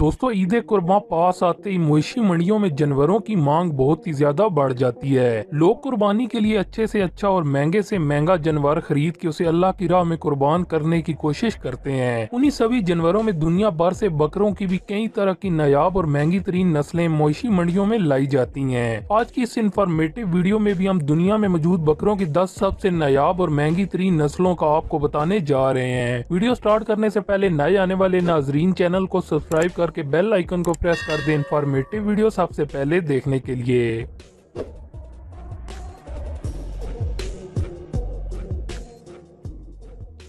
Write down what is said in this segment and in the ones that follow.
दोस्तों ईद कुर्बा पास आते ही मवेशी मंडियों में जानवरों की मांग बहुत ही ज्यादा बढ़ जाती है लोग कुर्बानी के लिए अच्छे से अच्छा और महंगे से महंगा जानवर खरीद के उसे अल्लाह की राह में कुर्बान करने की कोशिश करते हैं उन्हीं सभी जानवरों में दुनिया भर से बकरों की भी कई तरह की नायाब और महंगी तरीन नस्लें मवेशी मंडियों में लाई जाती है आज की इस इंफॉर्मेटिव वीडियो में भी हम दुनिया में मौजूद बकरों की दस सबसे नायाब और महंगी तरीन नस्लों का आपको बताने जा रहे हैं वीडियो स्टार्ट करने ऐसी पहले नए आने वाले नाजरीन चैनल को सब्सक्राइब करके बेल आइकन को प्रेस कर दें इन्फॉर्मेटिव वीडियो सबसे पहले देखने के लिए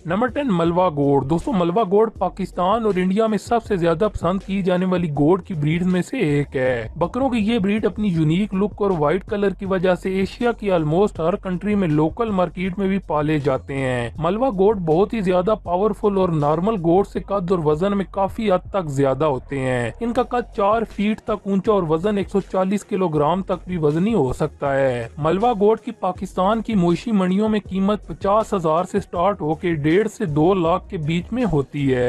नंबर टेन मलवा गोड दोस्तों मलवा गोड पाकिस्तान और इंडिया में सबसे ज्यादा पसंद की जाने वाली गोड की ब्रीड में से एक है बकरों की ये ब्रीड अपनी यूनिक लुक और व्हाइट कलर की वजह से एशिया की ऑलमोस्ट हर कंट्री में लोकल मार्केट में भी पाले जाते हैं मलवा गोड बहुत ही ज्यादा पावरफुल और नॉर्मल गोड से कद और वजन में काफी हद तक ज्यादा होते हैं इनका कद चार फीट तक ऊंचा और वजन एक किलोग्राम तक भी वजनी हो सकता है मलवा गोड की पाकिस्तान की मोशी मंडियों में कीमत पचास हजार स्टार्ट होकर डेढ़ से दो लाख के बीच में होती है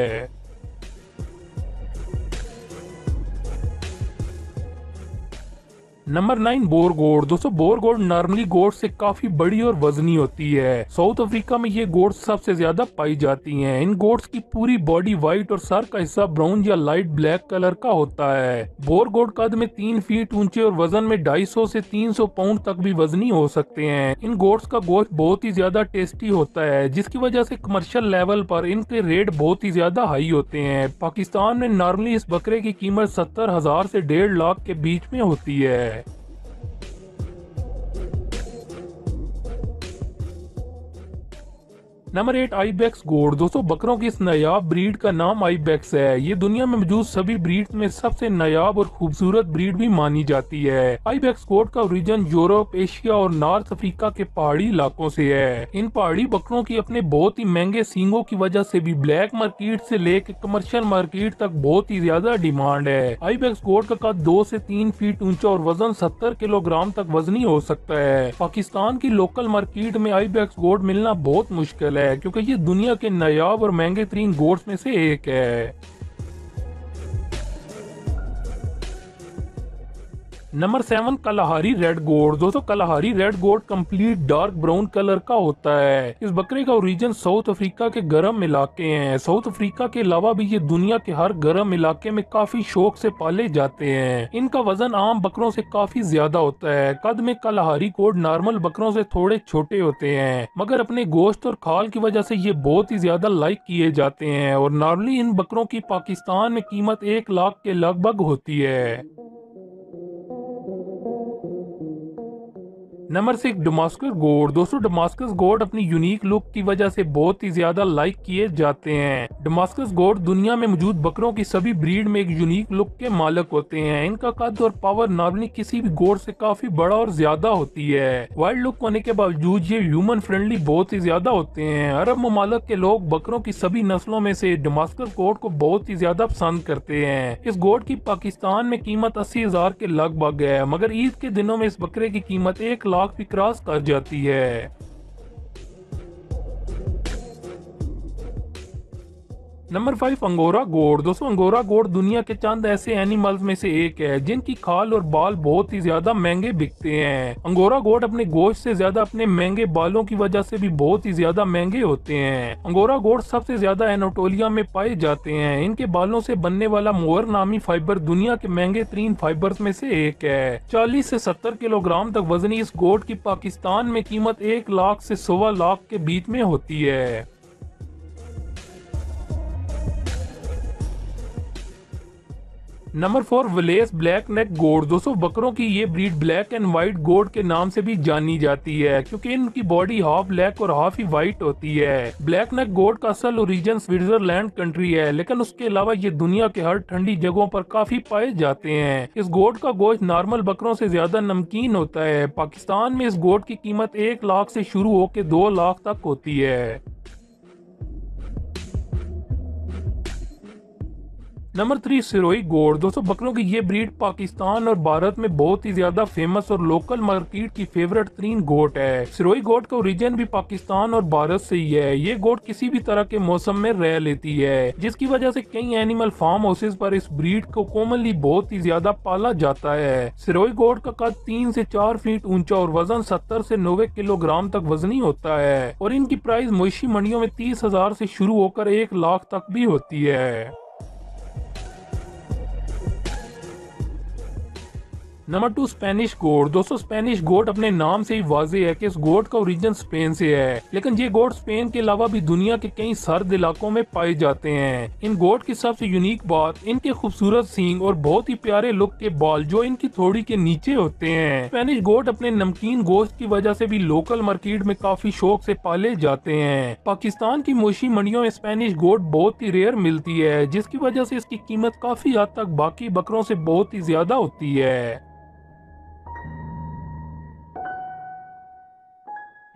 नंबर नाइन बोर गोड दोस्तों बोर गोड नॉर्मली गोड से काफी बड़ी और वजनी होती है साउथ अफ्रीका में ये गोड्स सबसे ज्यादा पाई जाती हैं। इन गोड्स की पूरी बॉडी व्हाइट और सर का हिस्सा ब्राउन या लाइट ब्लैक कलर का होता है बोर गोड कद में तीन फीट ऊंचे और वजन में ढाई सौ से तीन सौ पाउंड तक भी वजनी हो सकते हैं इन गोड्स का गोश्त बहुत ही ज्यादा टेस्टी होता है जिसकी वजह से कमर्शियल लेवल पर इनके रेट बहुत ही ज्यादा हाई होते हैं पाकिस्तान में नॉर्मली इस बकरे की कीमत सत्तर हजार से डेढ़ लाख के बीच में होती है नंबर एट आईबैक्स गोड दोस्तों बकरों की इस नायाब ब्रीड का नाम आईबैक्स है ये दुनिया में मौजूद सभी ब्रीड में सबसे नायाब और खूबसूरत ब्रीड भी मानी जाती है आईबैक्स गोड का ओरिजन यूरोप एशिया और नॉर्थ अफ्रीका के पहाड़ी इलाकों से है इन पहाड़ी बकरों की अपने बहुत ही महंगे सींगों की वजह से भी ब्लैक मार्केट से लेकर कमर्शियल मार्केट तक बहुत ही ज्यादा डिमांड है आईबैक्स गोड का कद दो से तीन फीट ऊंचा और वजन सत्तर किलोग्राम तक वजनी हो सकता है पाकिस्तान की लोकल मार्केट में आईबैक्स गोड मिलना बहुत मुश्किल है है क्योंकि ये दुनिया के नायाब और महंगे तरीन गोट्स में से एक है नंबर सेवन कलाहारी रेड गोड दोस्तों Kalahari red goat complete dark brown colour का होता है इस बकरे का ओरिजिन साउथ अफ्रीका के गर्म इलाके हैं साउथ अफ्रीका के अलावा भी ये दुनिया के हर गर्म इलाके में काफी शौक से पाले जाते हैं इनका वजन आम बकरों से काफी ज्यादा होता है कद में कलाहारी गोड नॉर्मल बकरों से थोड़े छोटे होते हैं मगर अपने गोश्त और खाल की वजह से ये बहुत ही ज्यादा लाइक किए जाते हैं और नॉर्मली इन बकरों की पाकिस्तान में कीमत एक लाख के लगभग होती है नंबर सिक्स डोमास्कस गोड दोस्तों डोमास्कस गोड अपनी यूनिक लुक की वजह से बहुत ही ज्यादा लाइक किए जाते हैं डोमास्कस गोड दुनिया में मौजूद बकरों की सभी ब्रीड में एक यूनिक लुक के मालिक होते हैं इनका कद और पावर नॉर्मली किसी भी गोड से काफी बड़ा और ज्यादा होती है वाइल्ड लुक होने के बावजूद ये ह्यूमन फ्रेंडली बहुत ही ज्यादा होते हैं अरब ममालक के लोग बकरों की सभी नस्लों में से डोमास्कस गोड को बहुत ही ज्यादा पसंद करते हैं इस गोड की पाकिस्तान में कीमत अस्सी हजार के लगभग है मगर ईद के दिनों में इस बकरे की कीमत एक लॉक भी क्रॉस कर जाती है नंबर फाइव अंगोरा गोड़ दोस्तों अंगोरा गोड़ दुनिया के चंद ऐसे एनिमल्स में से एक है जिनकी खाल और बाल बहुत ही ज्यादा महंगे बिकते हैं अंगोरा गोड़ अपने गोश्त से ज्यादा अपने महंगे बालों की वजह से भी बहुत ही ज्यादा महंगे होते हैं अंगोरा गोड़ सबसे ज्यादा एनोटोलिया में पाए जाते हैं इनके बालों से बनने वाला मोहर नामी फाइबर दुनिया के महंगे तरीन फाइबर में से एक है चालीस से सत्तर किलोग्राम तक वजनी इस गोट की पाकिस्तान में कीमत एक लाख से सवा लाख के बीच में होती है number four Valais black neck goat दोस्तों बकरों की ये ब्रीड ब्लैक एंड व्हाइट गोड के नाम से भी जानी जाती है क्योंकि इनकी बॉडी हाफ ब्लैक और हाफ ही व्हाइट होती है ब्लैक नेक गोड का असल ओरिजिन स्विट्जरलैंड कंट्री है लेकिन उसके अलावा ये दुनिया के हर ठंडी जगहों पर काफी पाए जाते हैं इस गोड का गोश्त नॉर्मल बकरों से ज्यादा नमकीन होता है पाकिस्तान में इस गोड की कीमत एक लाख से शुरू होकर दो लाख तक होती है नंबर थ्री सिरोई गोड़ दोस्तों बकरों की ये ब्रीड पाकिस्तान और भारत में बहुत ही ज्यादा फेमस और लोकल मार्केट की फेवरेट तीन गोट है सिरोई गोट का ओरिजिन भी पाकिस्तान और भारत से ही है ये गोट किसी भी तरह के मौसम में रह लेती है जिसकी वजह से कई एनिमल फार्म हाउसेज पर इस ब्रीड को कॉमनली बहुत ही ज्यादा पाला जाता है सिरोई गोट का कद तीन से चार फीट ऊंचा और वजन सत्तर से नब्बे किलोग्राम तक वजनी होता है और इनकी प्राइस मवेशी मंडियों में तीस हजार से शुरू होकर एक लाख तक भी होती है नंबर टू स्पेनिश गोट दोस्तों स्पेनिश गोट अपने नाम से ही वाजे है कि इस गोट का ओरिजिन स्पेन से है लेकिन ये गोट स्पेन के अलावा भी दुनिया के कई सर्द इलाकों में पाए जाते हैं इन गोट की सबसे यूनिक बात इनके खूबसूरत सींग और बहुत ही प्यारे लुक के बाल जो इनकी थोड़ी के नीचे होते हैं स्पेनिश गोट अपने नमकीन गोश्त की वजह से भी लोकल मार्केट में काफी शौक से पाले जाते हैं पाकिस्तान की मोशी मंडियों में स्पेनिश गोट बहुत ही रेयर मिलती है जिसकी वजह से इसकी कीमत काफी हद तक बाकी बकरों से बहुत ही ज्यादा होती है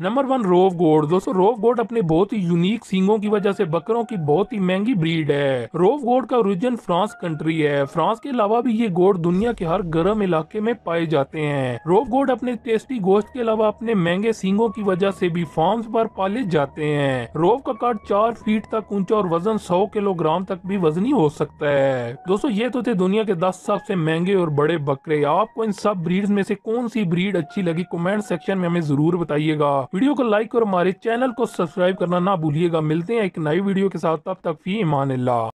नंबर वन रोव गोड दोस्तों रोव गोड अपने बहुत ही यूनिक सींगों की वजह से बकरों की बहुत ही महंगी ब्रीड है रोव गोड का ओरिजिन फ्रांस कंट्री है फ्रांस के अलावा भी ये गोड दुनिया के हर गर्म इलाके में पाए जाते हैं रोव गोड अपने टेस्टी गोश्त के अलावा अपने महंगे सींगों की वजह से भी फार्म पर पाले जाते हैं रोव का काट चार फीट तक ऊंचा और वजन सौ किलोग्राम तक भी वजनी हो सकता है दोस्तों ये तो थे दुनिया के दस सबसे महंगे और बड़े बकरे आपको इन सब ब्रीड में से कौन सी ब्रीड अच्छी लगी कमेंट सेक्शन में हमें जरूर बताइएगा वीडियो को लाइक और हमारे चैनल को सब्सक्राइब करना ना भूलिएगा मिलते हैं एक नई वीडियो के साथ तब तक फी ईमान